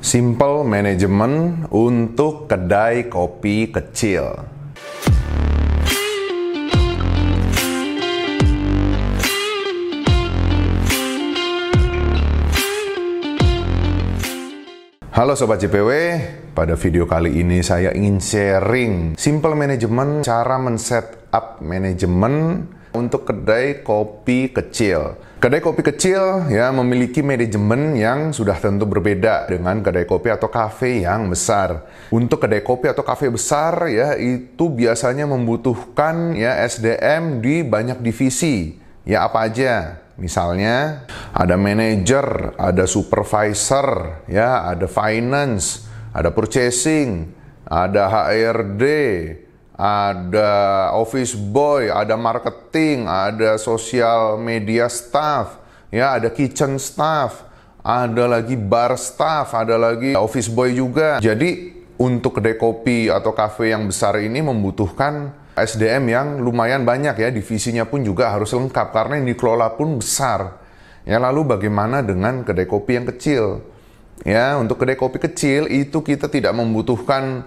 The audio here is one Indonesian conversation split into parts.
Simple Management untuk kedai kopi kecil. Halo Sobat CPW, pada video kali ini saya ingin sharing simple management, cara men-set up manajemen untuk kedai kopi kecil. Kedai kopi kecil ya memiliki manajemen yang sudah tentu berbeda dengan kedai kopi atau kafe yang besar. Untuk kedai kopi atau kafe besar ya itu biasanya membutuhkan ya SDM di banyak divisi. Ya apa aja? Misalnya ada manajer, ada supervisor, ya, ada finance, ada purchasing, ada HRD, ada office boy, ada marketing, ada social media staff, ya ada kitchen staff, ada lagi bar staff, ada lagi office boy juga. Jadi untuk kedai kopi atau kafe yang besar ini membutuhkan SDM yang lumayan banyak ya, divisinya pun juga harus lengkap karena yang dikelola pun besar. Ya lalu bagaimana dengan kedai kopi yang kecil? Ya, untuk kedai kopi kecil itu kita tidak membutuhkan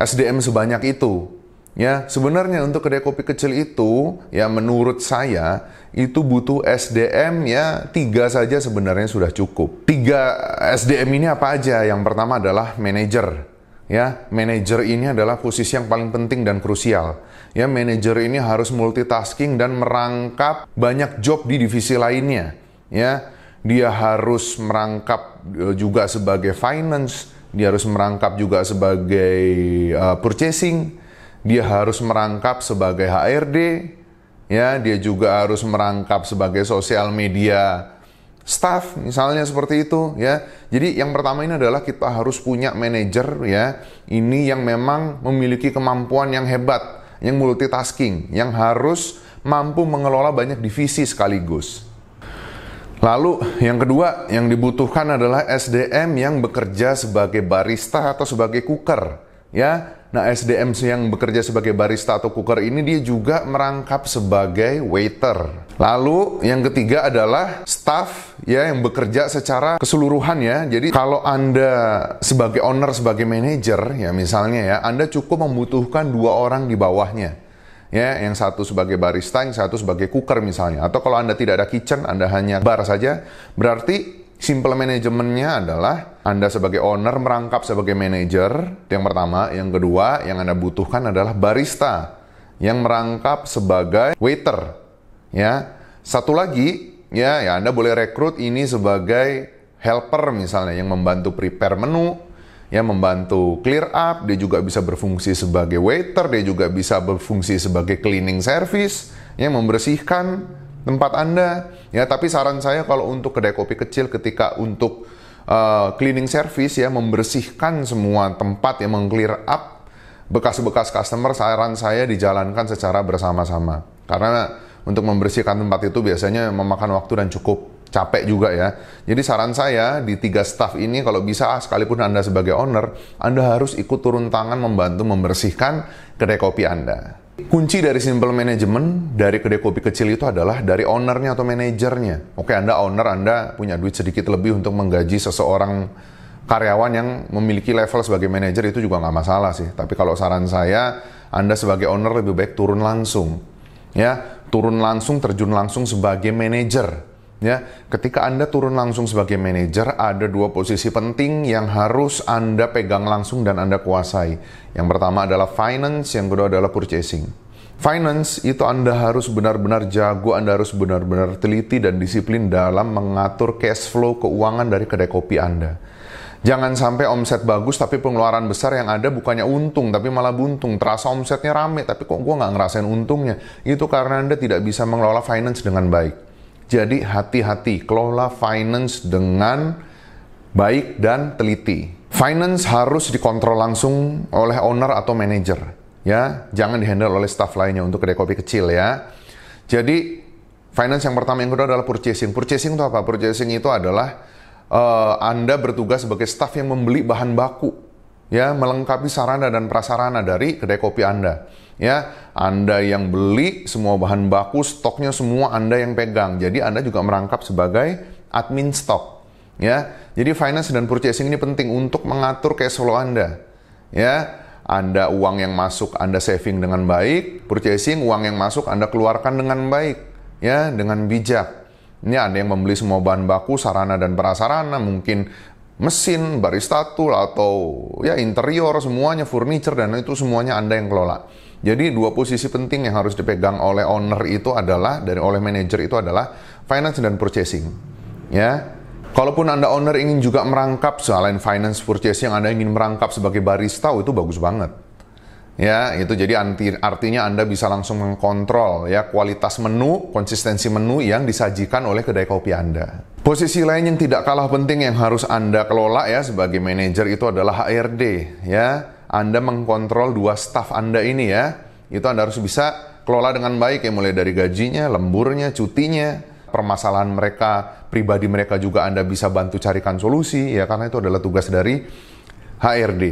SDM sebanyak itu Ya, sebenarnya untuk kedai kopi kecil itu, ya menurut saya, itu butuh SDM ya tiga saja sebenarnya sudah cukup. Tiga SDM ini apa aja? Yang pertama adalah manajer. Ya, manajer ini adalah posisi yang paling penting dan krusial. Ya, manajer ini harus multitasking dan merangkap banyak job di divisi lainnya. Ya, dia harus merangkap e, juga sebagai finance, dia harus merangkap juga sebagai uh, purchasing, dia harus merangkap sebagai HRD, ya, dia juga harus merangkap sebagai sosial media staff misalnya seperti itu ya. Jadi yang pertama ini adalah kita harus punya manajer ya, ini yang memang memiliki kemampuan yang hebat, yang multitasking, yang harus mampu mengelola banyak divisi sekaligus. Lalu yang kedua yang dibutuhkan adalah SDM yang bekerja sebagai barista atau sebagai cooker ya. Nah, SDM yang bekerja sebagai barista atau cooker ini dia juga merangkap sebagai waiter. Lalu yang ketiga adalah staff ya yang bekerja secara keseluruhan ya. Jadi kalau Anda sebagai owner sebagai manager ya misalnya ya, Anda cukup membutuhkan dua orang di bawahnya ya yang satu sebagai barista yang satu sebagai cooker misalnya atau kalau anda tidak ada kitchen anda hanya bar saja berarti simple manajemennya adalah anda sebagai owner merangkap sebagai manager. yang pertama. Yang kedua, yang Anda butuhkan adalah barista yang merangkap sebagai waiter. Ya, satu lagi, ya, ya Anda boleh rekrut ini sebagai helper misalnya yang membantu prepare menu, ya membantu clear up, dia juga bisa berfungsi sebagai waiter, dia juga bisa berfungsi sebagai cleaning service yang membersihkan tempat Anda. Ya, tapi saran saya kalau untuk kedai kopi kecil ketika untuk uh, cleaning service ya membersihkan semua tempat yang mengclear up bekas-bekas customer saran saya dijalankan secara bersama-sama karena untuk membersihkan tempat itu biasanya memakan waktu dan cukup capek juga ya. Jadi saran saya di tiga staff ini kalau bisa sekalipun Anda sebagai owner, Anda harus ikut turun tangan membantu membersihkan kedai kopi Anda. Kunci dari simple management dari kedai kopi kecil itu adalah dari ownernya atau manajernya. Oke, Anda owner, Anda punya duit sedikit lebih untuk menggaji seseorang karyawan yang memiliki level sebagai manajer itu juga nggak masalah sih. Tapi kalau saran saya, Anda sebagai owner lebih baik turun langsung. Ya, turun langsung, terjun langsung sebagai manajer Ya, ketika Anda turun langsung sebagai manajer, ada dua posisi penting yang harus Anda pegang langsung dan Anda kuasai. Yang pertama adalah finance, yang kedua adalah purchasing. Finance itu Anda harus benar-benar jago, Anda harus benar-benar teliti dan disiplin dalam mengatur cash flow keuangan dari kedai kopi Anda. Jangan sampai omset bagus tapi pengeluaran besar yang ada bukannya untung tapi malah buntung. Terasa omsetnya rame tapi kok gue nggak ngerasain untungnya. Itu karena Anda tidak bisa mengelola finance dengan baik. Jadi hati-hati, kelola finance dengan baik dan teliti. Finance harus dikontrol langsung oleh owner atau manager, ya. Jangan dihandle oleh staff lainnya untuk kedai kopi kecil ya. Jadi finance yang pertama yang kedua adalah purchasing. Purchasing itu apa? Purchasing itu adalah uh, Anda bertugas sebagai staff yang membeli bahan baku ya melengkapi sarana dan prasarana dari kedai kopi Anda. Ya, Anda yang beli semua bahan baku, stoknya semua Anda yang pegang. Jadi Anda juga merangkap sebagai admin stok. Ya, jadi finance dan purchasing ini penting untuk mengatur cash flow Anda. Ya, Anda uang yang masuk Anda saving dengan baik, purchasing uang yang masuk Anda keluarkan dengan baik, ya, dengan bijak. Ini ada yang membeli semua bahan baku, sarana dan prasarana, mungkin mesin, barista tool atau ya interior semuanya furniture dan itu semuanya Anda yang kelola. Jadi dua posisi penting yang harus dipegang oleh owner itu adalah dari oleh manager itu adalah finance dan purchasing. Ya. Kalaupun Anda owner ingin juga merangkap selain finance purchasing Anda ingin merangkap sebagai barista oh, itu bagus banget. Ya, itu jadi anti, artinya Anda bisa langsung mengkontrol ya kualitas menu, konsistensi menu yang disajikan oleh kedai kopi Anda. Posisi lain yang tidak kalah penting yang harus Anda kelola ya sebagai manajer itu adalah HRD ya. Anda mengkontrol dua staf Anda ini ya. Itu Anda harus bisa kelola dengan baik ya mulai dari gajinya, lemburnya, cutinya, permasalahan mereka, pribadi mereka juga Anda bisa bantu carikan solusi ya karena itu adalah tugas dari HRD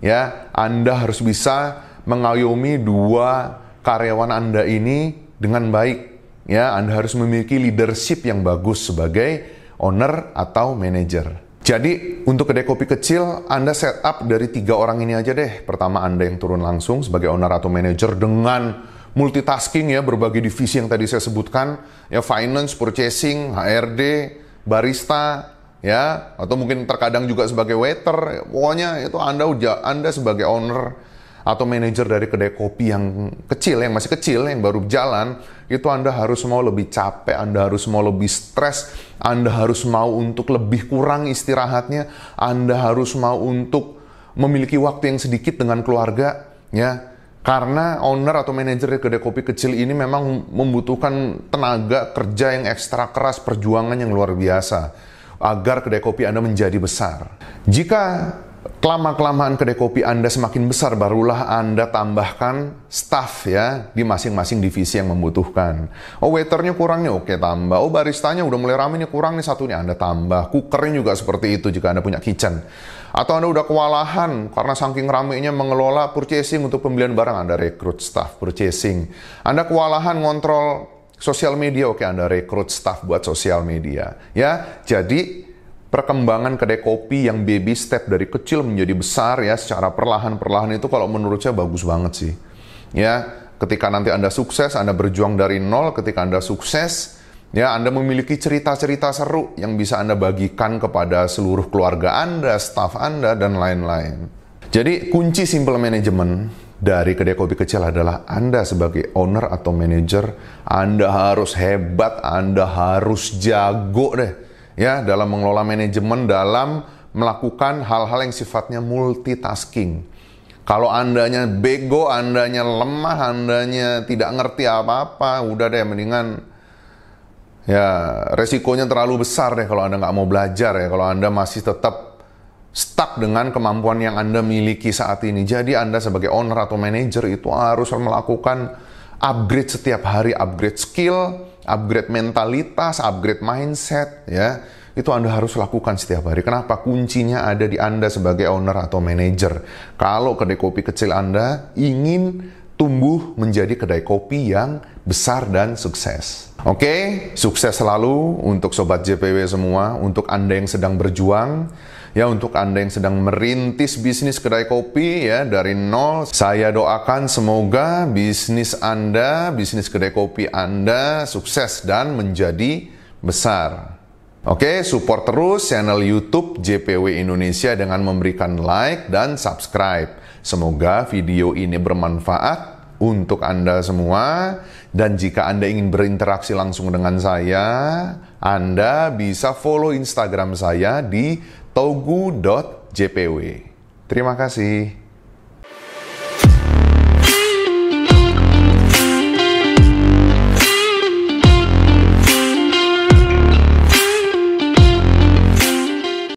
ya. Anda harus bisa mengayomi dua karyawan Anda ini dengan baik Ya, Anda harus memiliki leadership yang bagus sebagai owner atau manager. Jadi, untuk kedai kopi kecil, Anda setup dari tiga orang ini aja deh. Pertama, Anda yang turun langsung sebagai owner atau manager dengan multitasking ya, berbagai divisi yang tadi saya sebutkan. Ya, finance, purchasing, HRD, barista, ya, atau mungkin terkadang juga sebagai waiter. Pokoknya itu Anda Anda sebagai owner atau manajer dari kedai kopi yang kecil, yang masih kecil, yang baru jalan, itu Anda harus mau lebih capek, Anda harus mau lebih stres, Anda harus mau untuk lebih kurang istirahatnya, Anda harus mau untuk memiliki waktu yang sedikit dengan keluarga, ya. Karena owner atau manajer dari kedai kopi kecil ini memang membutuhkan tenaga kerja yang ekstra keras, perjuangan yang luar biasa agar kedai kopi Anda menjadi besar. Jika Kelama-kelamaan kedai kopi Anda semakin besar, barulah Anda tambahkan staff ya di masing-masing divisi yang membutuhkan. Oh waiternya kurang nih, oke tambah. Oh baristanya udah mulai rame nih, kurang nih satunya, Anda tambah. Cookernya juga seperti itu jika Anda punya kitchen. Atau Anda udah kewalahan karena saking ramenya mengelola purchasing untuk pembelian barang, Anda rekrut staff purchasing. Anda kewalahan ngontrol sosial media, oke Anda rekrut staff buat sosial media. Ya, jadi perkembangan kedai kopi yang baby step dari kecil menjadi besar ya secara perlahan-perlahan itu kalau menurut saya bagus banget sih. Ya, ketika nanti Anda sukses, Anda berjuang dari nol, ketika Anda sukses, ya Anda memiliki cerita-cerita seru yang bisa Anda bagikan kepada seluruh keluarga Anda, staff Anda, dan lain-lain. Jadi kunci simple management dari kedai kopi kecil adalah Anda sebagai owner atau manager, Anda harus hebat, Anda harus jago deh ya dalam mengelola manajemen dalam melakukan hal-hal yang sifatnya multitasking. Kalau andanya bego, andanya lemah, andanya tidak ngerti apa-apa, udah deh mendingan ya resikonya terlalu besar deh kalau anda nggak mau belajar ya kalau anda masih tetap stuck dengan kemampuan yang anda miliki saat ini. Jadi anda sebagai owner atau manager itu harus melakukan upgrade setiap hari, upgrade skill, upgrade mentalitas, upgrade mindset, ya. Itu Anda harus lakukan setiap hari. Kenapa? Kuncinya ada di Anda sebagai owner atau manager. Kalau kedai kopi kecil Anda ingin tumbuh menjadi kedai kopi yang besar dan sukses. Oke, okay? sukses selalu untuk sobat JPW semua, untuk Anda yang sedang berjuang. Ya untuk Anda yang sedang merintis bisnis kedai kopi ya dari nol, saya doakan semoga bisnis Anda, bisnis kedai kopi Anda sukses dan menjadi besar. Oke, support terus channel YouTube JPW Indonesia dengan memberikan like dan subscribe. Semoga video ini bermanfaat untuk Anda semua dan jika Anda ingin berinteraksi langsung dengan saya, Anda bisa follow Instagram saya di togu.jpw. Terima kasih.